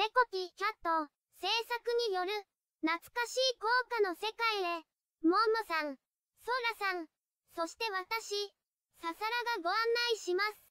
猫ティキャット、制作による、懐かしい効果の世界へ、ももさん、ソラさん、そして私、ささらがご案内します。